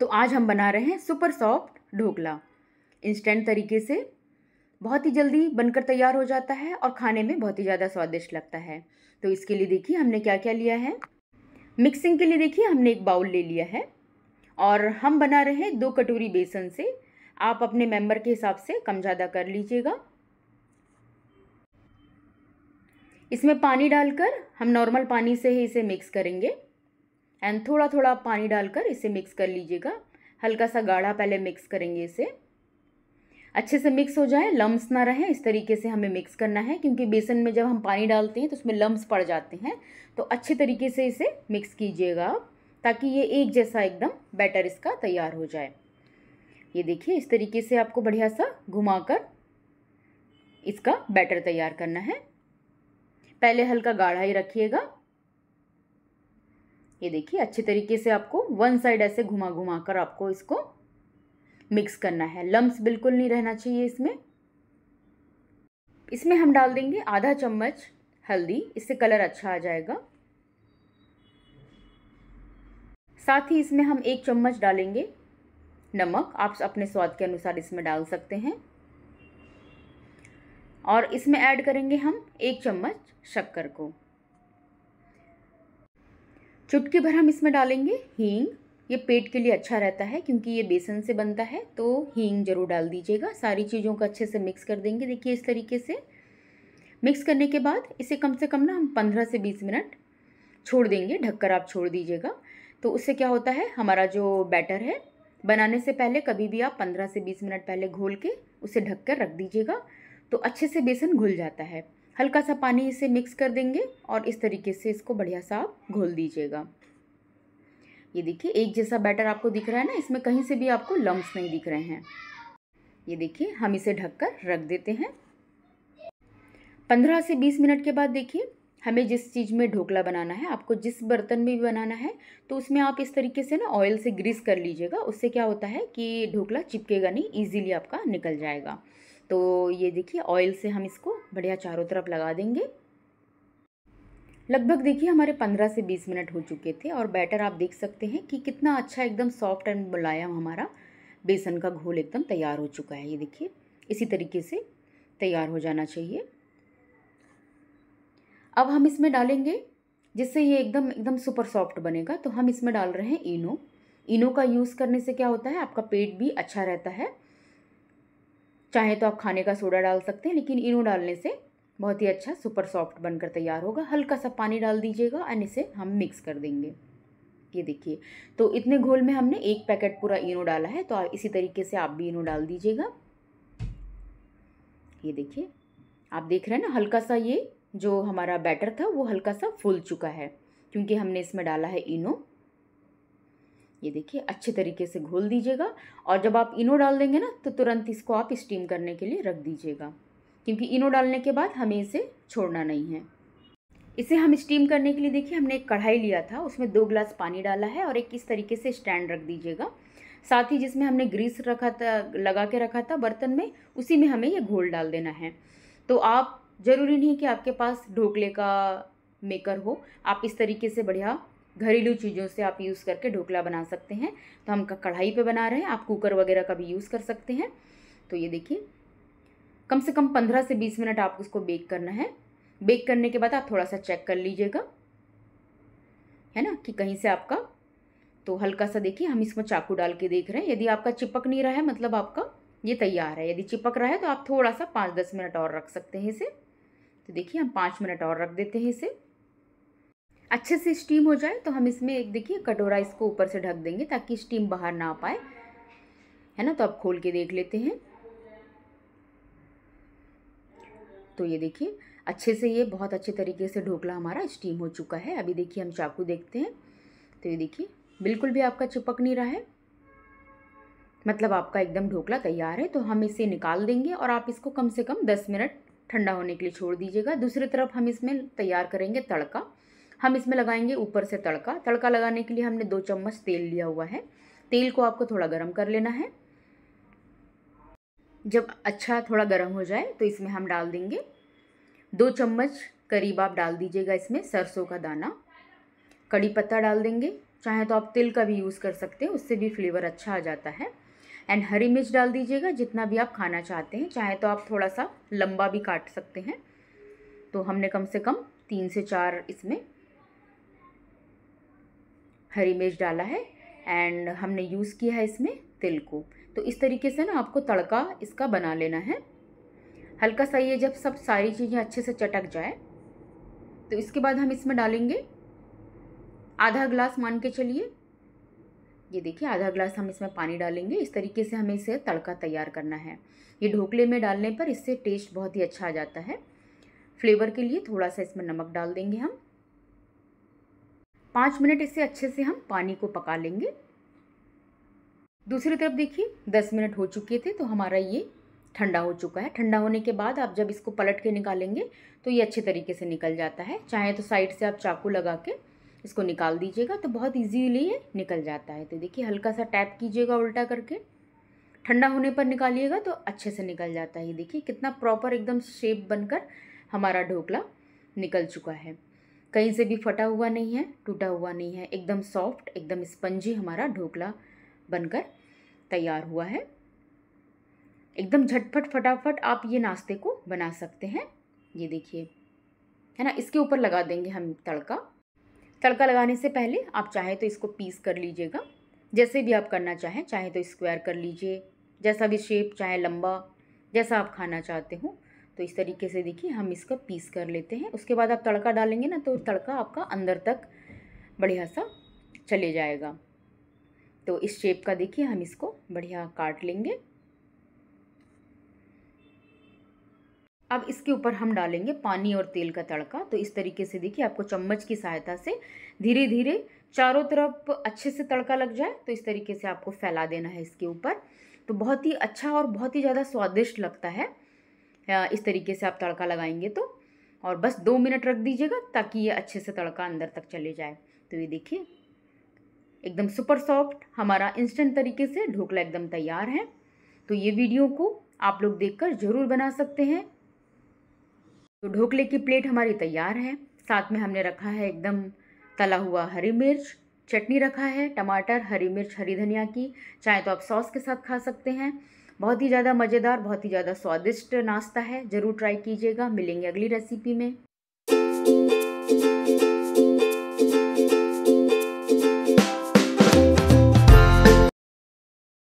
तो आज हम बना रहे हैं सुपर सॉफ्ट ढोकला इंस्टेंट तरीके से बहुत ही जल्दी बनकर तैयार हो जाता है और खाने में बहुत ही ज़्यादा स्वादिष्ट लगता है तो इसके लिए देखिए हमने क्या क्या लिया है मिक्सिंग के लिए देखिए हमने एक बाउल ले लिया है और हम बना रहे हैं दो कटोरी बेसन से आप अपने मेंबर के हिसाब से कम ज़्यादा कर लीजिएगा इसमें पानी डालकर हम नॉर्मल पानी से ही इसे मिक्स करेंगे एंड थोड़ा थोड़ा पानी डालकर इसे मिक्स कर लीजिएगा हल्का सा गाढ़ा पहले मिक्स करेंगे इसे अच्छे से मिक्स हो जाए लम्ब ना रहें इस तरीके से हमें मिक्स करना है क्योंकि बेसन में जब हम पानी डालते हैं तो उसमें लम्ब पड़ जाते हैं तो अच्छे तरीके से इसे मिक्स कीजिएगा आप ताकि ये एक जैसा एकदम बैटर इसका तैयार हो जाए ये देखिए इस तरीके से आपको बढ़िया सा घुमाकर इसका बैटर तैयार करना है पहले हल्का गाढ़ा ही रखिएगा ये देखिए अच्छे तरीके से आपको वन साइड ऐसे घुमा घुमा कर आपको इसको मिक्स करना है लम्ब बिल्कुल नहीं रहना चाहिए इसमें इसमें हम डाल देंगे आधा चम्मच हल्दी इससे कलर अच्छा आ जाएगा साथ ही इसमें हम एक चम्मच डालेंगे नमक आप अपने स्वाद के अनुसार इसमें डाल सकते हैं और इसमें ऐड करेंगे हम एक चम्मच शक्कर को चुटकी भर हम इसमें डालेंगे हींग ये पेट के लिए अच्छा रहता है क्योंकि ये बेसन से बनता है तो हींग जरूर डाल दीजिएगा सारी चीज़ों को अच्छे से मिक्स कर देंगे देखिए इस तरीके से मिक्स करने के बाद इसे कम से कम ना हम पंद्रह से बीस मिनट छोड़ देंगे ढककर आप छोड़ दीजिएगा तो उससे क्या होता है हमारा जो बैटर है बनाने से पहले कभी भी आप पंद्रह से बीस मिनट पहले घोल के उसे ढक कर रख दीजिएगा तो अच्छे से बेसन घुल जाता है हल्का सा पानी इसे मिक्स कर देंगे और इस तरीके से इसको बढ़िया सा आप घोल दीजिएगा ये देखिए एक जैसा बैटर आपको दिख रहा है ना इसमें कहीं से भी आपको लम्ब नहीं दिख रहे हैं ये देखिए हम इसे ढककर रख देते हैं पंद्रह से बीस मिनट के बाद देखिए हमें जिस चीज़ में ढोकला बनाना है आपको जिस बर्तन में भी बनाना है तो उसमें आप इस तरीके से ना ऑयल से ग्रीस कर लीजिएगा उससे क्या होता है कि ढोकला चिपकेगा नहीं ईजिली आपका निकल जाएगा तो ये देखिए ऑयल से हम इसको बढ़िया चारों तरफ लगा देंगे लगभग देखिए हमारे 15 से 20 मिनट हो चुके थे और बैटर आप देख सकते हैं कि कितना अच्छा एकदम सॉफ्ट एंड मुलायम हमारा बेसन का घोल एकदम तैयार हो चुका है ये देखिए इसी तरीके से तैयार हो जाना चाहिए अब हम इसमें डालेंगे जिससे ये एकदम एकदम सुपर सॉफ्ट बनेगा तो हम इसमें डाल रहे हैं इनो इनो का यूज़ करने से क्या होता है आपका पेट भी अच्छा रहता है चाहें तो आप खाने का सोडा डाल सकते हैं लेकिन इनो डालने से बहुत ही अच्छा सुपर सॉफ्ट बनकर तैयार होगा हल्का सा पानी डाल दीजिएगा एंड इसे हम मिक्स कर देंगे ये देखिए तो इतने घोल में हमने एक पैकेट पूरा इनो डाला है तो इसी तरीके से आप भी इनो डाल दीजिएगा ये देखिए आप देख रहे हैं ना हल्का सा ये जो हमारा बैटर था वो हल्का सा फूल चुका है क्योंकि हमने इसमें डाला है इनो ये देखिए अच्छे तरीके से घोल दीजिएगा और जब आप इनो डाल देंगे ना तो तुरंत इसको आप स्टीम करने के लिए रख दीजिएगा क्योंकि इनो डालने के बाद हमें इसे छोड़ना नहीं है इसे हम स्टीम करने के लिए देखिए हमने एक कढ़ाई लिया था उसमें दो ग्लास पानी डाला है और एक इस तरीके से स्टैंड रख दीजिएगा साथ ही जिसमें हमने ग्रीस रखा था लगा के रखा था बर्तन में उसी में हमें ये घोल डाल देना है तो आप ज़रूरी नहीं कि आपके पास ढोकले का मेकर हो आप इस तरीके से बढ़िया घरेलू चीज़ों से आप यूज़ करके ढोकला बना सकते हैं तो हम कढ़ाई पे बना रहे हैं आप कुकर वगैरह का भी यूज़ कर सकते हैं तो ये देखिए कम से कम पंद्रह से बीस मिनट आप उसको बेक करना है बेक करने के बाद आप थोड़ा सा चेक कर लीजिएगा है ना कि कहीं से आपका तो हल्का सा देखिए हम इसमें चाकू डाल के देख रहे हैं यदि आपका चिपक नहीं रहा है मतलब आपका ये तैयार है यदि चिपक रहा है तो आप थोड़ा सा पाँच दस मिनट और रख सकते हैं इसे तो देखिए हम पाँच मिनट और रख देते हैं इसे अच्छे से स्टीम हो जाए तो हम इसमें एक देखिए कटोरा इसको ऊपर से ढक देंगे ताकि स्टीम बाहर ना आ पाए है ना तो आप खोल के देख लेते हैं तो ये देखिए अच्छे से ये बहुत अच्छे तरीके से ढोकला हमारा स्टीम हो चुका है अभी देखिए हम चाकू देखते हैं तो ये देखिए बिल्कुल भी आपका चिपक नहीं रहा है मतलब आपका एकदम ढोकला तैयार है तो हम इसे निकाल देंगे और आप इसको कम से कम दस मिनट ठंडा होने के लिए छोड़ दीजिएगा दूसरी तरफ हम इसमें तैयार करेंगे तड़का हम इसमें लगाएंगे ऊपर से तड़का तड़का लगाने के लिए हमने दो चम्मच तेल लिया हुआ है तेल को आपको थोड़ा गर्म कर लेना है जब अच्छा थोड़ा गर्म हो जाए तो इसमें हम डाल देंगे दो चम्मच करीब आप डाल दीजिएगा इसमें सरसों का दाना कड़ी पत्ता डाल देंगे चाहे तो आप तिल का भी यूज़ कर सकते हैं उससे भी फ्लेवर अच्छा आ जाता है एंड हरी मिर्च डाल दीजिएगा जितना भी आप खाना चाहते हैं चाहे तो आप थोड़ा सा लंबा भी काट सकते हैं तो हमने कम से कम तीन से चार इसमें हरी मिर्च डाला है एंड हमने यूज़ किया है इसमें तिल को तो इस तरीके से ना आपको तड़का इसका बना लेना है हल्का सा ये जब सब सारी चीज़ें अच्छे से चटक जाए तो इसके बाद हम इसमें डालेंगे आधा ग्लास मान के चलिए ये देखिए आधा ग्लास हम इसमें पानी डालेंगे इस तरीके से हमें इसे तड़का तैयार करना है ये ढोकले में डालने पर इससे टेस्ट बहुत ही अच्छा आ जाता है फ्लेवर के लिए थोड़ा सा इसमें नमक डाल देंगे हम पाँच मिनट इसे अच्छे से हम पानी को पका लेंगे दूसरी तरफ देखिए दस मिनट हो चुके थे तो हमारा ये ठंडा हो चुका है ठंडा होने के बाद आप जब इसको पलट के निकालेंगे तो ये अच्छे तरीके से निकल जाता है चाहे तो साइड से आप चाकू लगा के इसको निकाल दीजिएगा तो बहुत इजीली ये निकल जाता है तो देखिए हल्का सा टैप कीजिएगा उल्टा करके ठंडा होने पर निकालिएगा तो अच्छे से निकल जाता है देखिए कितना प्रॉपर एकदम शेप बनकर हमारा ढोकला निकल चुका है कहीं से भी फटा हुआ नहीं है टूटा हुआ नहीं है एकदम सॉफ्ट एकदम स्पंजी हमारा ढोकला बनकर तैयार हुआ है एकदम झटपट फटाफट आप ये नाश्ते को बना सकते हैं ये देखिए है ना इसके ऊपर लगा देंगे हम तड़का तड़का लगाने से पहले आप चाहे तो इसको पीस कर लीजिएगा जैसे भी आप करना चाहें चाहे तो स्क्वायर कर लीजिए जैसा भी शेप चाहे लंबा जैसा आप खाना चाहते हो तो इस तरीके से देखिए हम इसका पीस कर लेते हैं उसके बाद आप तड़का डालेंगे ना तो तड़का आपका अंदर तक बढ़िया सा चले जाएगा तो इस शेप का देखिए हम इसको बढ़िया काट लेंगे अब इसके ऊपर हम डालेंगे पानी और तेल का तड़का तो इस तरीके से देखिए आपको चम्मच की सहायता से धीरे धीरे चारों तरफ अच्छे से तड़का लग जाए तो इस तरीके से आपको फैला देना है इसके ऊपर तो बहुत ही अच्छा और बहुत ही ज़्यादा स्वादिष्ट लगता है इस तरीके से आप तड़का लगाएंगे तो और बस दो मिनट रख दीजिएगा ताकि ये अच्छे से तड़का अंदर तक चले जाए तो ये देखिए एकदम सुपर सॉफ्ट हमारा इंस्टेंट तरीके से ढोकला एकदम तैयार है तो ये वीडियो को आप लोग देखकर ज़रूर बना सकते हैं तो ढोकले की प्लेट हमारी तैयार है साथ में हमने रखा है एकदम तला हुआ हरी मिर्च चटनी रखा है टमाटर हरी मिर्च हरी धनिया की चाहे तो आप सॉस के साथ खा सकते हैं बहुत ही ज़्यादा मज़ेदार बहुत ही ज़्यादा स्वादिष्ट नाश्ता है ज़रूर ट्राई कीजिएगा मिलेंगे अगली रेसिपी में